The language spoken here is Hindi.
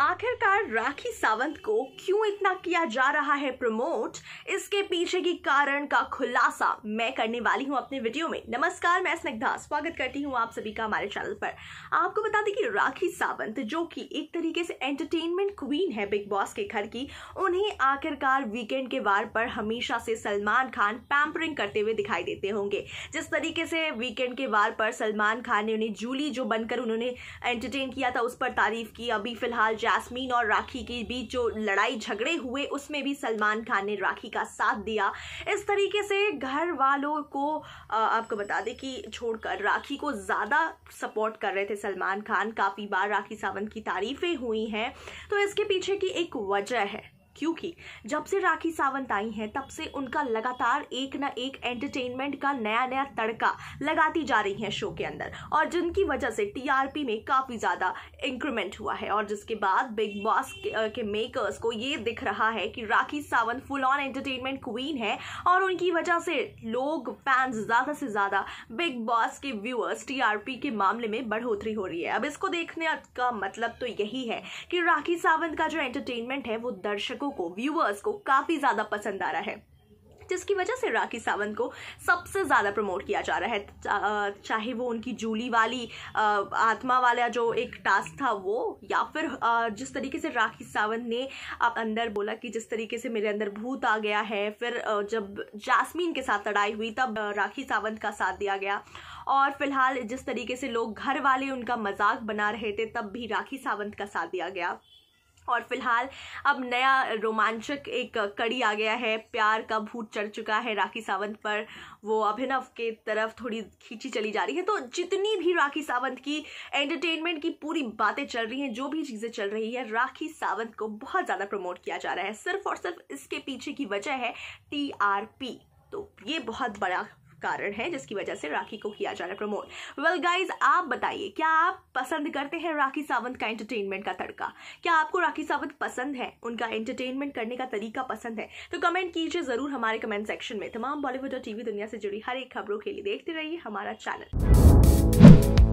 आखिरकार राखी सावंत को क्यों इतना किया जा रहा है प्रमोट इसके पीछे की कारण का खुलासा मैं करने वाली हूं अपने वीडियो में नमस्कार मैं स्निग्धा स्वागत करती हूं आप सभी का हमारे चैनल पर आपको बता दें कि राखी सावंत जो कि एक तरीके से एंटरटेनमेंट क्वीन है बिग बॉस के घर की उन्हें आखिरकार वीकेंड के वार पर हमेशा से सलमान खान पैम्परिंग करते हुए दिखाई देते होंगे जिस तरीके से वीकेंड के वार पर सलमान खान ने उन्हें जूली जो बनकर उन्होंने एंटरटेन किया था उस पर तारीफ की अभी फिलहाल जैस्मीन और राखी के बीच जो लड़ाई झगड़े हुए उसमें भी सलमान खान ने राखी का साथ दिया इस तरीके से घर वालों को आपको बता दें कि छोड़कर राखी को ज़्यादा सपोर्ट कर रहे थे सलमान खान काफ़ी बार राखी सावंत की तारीफें हुई हैं तो इसके पीछे की एक वजह है क्योंकि जब से राखी सावंत आई हैं तब से उनका लगातार एक ना एक एंटरटेनमेंट का नया नया तड़का लगाती जा रही हैं शो के अंदर और जिनकी वजह से टीआरपी में काफ़ी ज़्यादा इंक्रीमेंट हुआ है और जिसके बाद बिग बॉस के, के मेकर्स को ये दिख रहा है कि Rakhi Sawant full on entertainment queen है और उनकी वजह से लोग फैंस ज़्यादा से ज़्यादा बिग बॉस के व्यूअर्स टीआरपी के मामले में बढ़ोतरी हो रही है अब इसको देखने का मतलब तो यही है कि राखी सावंत का जो एंटरटेनमेंट है वो दर्शकों लोगों को व्यूअर्स को काफ़ी ज़्यादा पसंद आ रहा है जिसकी वजह से राखी सावंत को सबसे ज़्यादा प्रमोट किया जा रहा है चा, चाहे वो उनकी जूली वाली आत्मा वाला जो एक टास्क था वो या फिर जिस तरीके से राखी सावंत ने अंदर बोला कि जिस तरीके से मेरे अंदर भूत आ गया है फिर जब जासमीन के साथ लड़ाई हुई तब राखी सावंत का साथ दिया गया और फिलहाल जिस तरीके से लोग घर वाले उनका मजाक बना रहे थे तब भी राखी सावंत का साथ दिया गया और फिलहाल अब नया रोमांचक एक कड़ी आ गया है प्यार का भूत चढ़ चुका है राखी सावंत पर वो अभिनव के तरफ थोड़ी खींची चली जा रही है तो जितनी भी राखी सावंत की एंटरटेनमेंट की पूरी बातें चल रही हैं जो भी चीज़ें चल रही है राखी सावंत को बहुत ज़्यादा प्रमोट किया जा रहा है सिर्फ और सिर्फ इसके पीछे की वजह है टी तो ये बहुत बड़ा कारण है जिसकी वजह से राखी को किया जा रहा है प्रमोट वेल गाइज आप बताइए क्या आप पसंद करते हैं राखी सावंत का एंटरटेनमेंट का तड़का क्या आपको राखी सावंत पसंद है उनका एंटरटेनमेंट करने का तरीका पसंद है तो कमेंट कीजिए जरूर हमारे कमेंट सेक्शन में तमाम बॉलीवुड और टीवी दुनिया से जुड़ी हर एक खबरों के लिए देखते रहिए हमारा चैनल